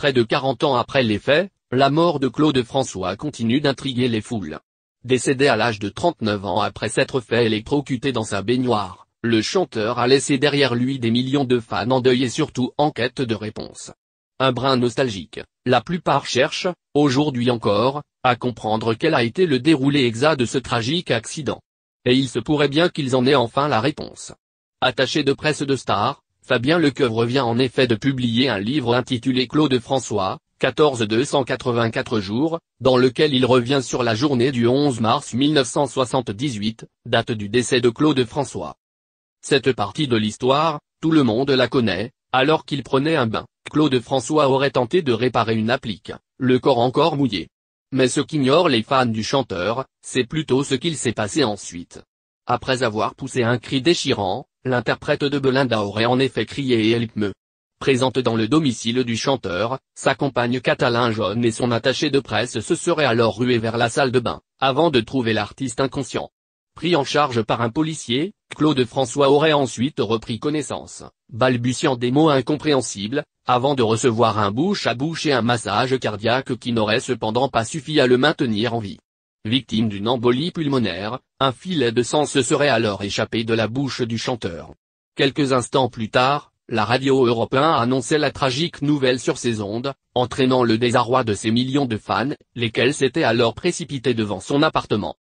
Près de 40 ans après les faits, la mort de Claude François continue d'intriguer les foules. Décédé à l'âge de 39 ans après s'être fait électrocuter dans sa baignoire, le chanteur a laissé derrière lui des millions de fans en deuil et surtout en quête de réponse. Un brin nostalgique, la plupart cherchent, aujourd'hui encore, à comprendre quel a été le déroulé exact de ce tragique accident. Et il se pourrait bien qu'ils en aient enfin la réponse. Attaché de presse de Star, Fabien Lecoeuvre vient en effet de publier un livre intitulé Claude François, 14 284 jours, dans lequel il revient sur la journée du 11 mars 1978, date du décès de Claude François. Cette partie de l'histoire, tout le monde la connaît, alors qu'il prenait un bain, Claude François aurait tenté de réparer une applique, le corps encore mouillé. Mais ce qu'ignorent les fans du chanteur, c'est plutôt ce qu'il s'est passé ensuite. Après avoir poussé un cri déchirant, L'interprète de Belinda aurait en effet crié elle me. Présente dans le domicile du chanteur, sa compagne Catalin Jaune et son attaché de presse se seraient alors rués vers la salle de bain, avant de trouver l'artiste inconscient. Pris en charge par un policier, Claude François aurait ensuite repris connaissance, balbutiant des mots incompréhensibles, avant de recevoir un bouche à bouche et un massage cardiaque qui n'aurait cependant pas suffi à le maintenir en vie. Victime d'une embolie pulmonaire, un filet de sang se serait alors échappé de la bouche du chanteur. Quelques instants plus tard, la radio européenne annonçait la tragique nouvelle sur ses ondes, entraînant le désarroi de ses millions de fans, lesquels s'étaient alors précipités devant son appartement.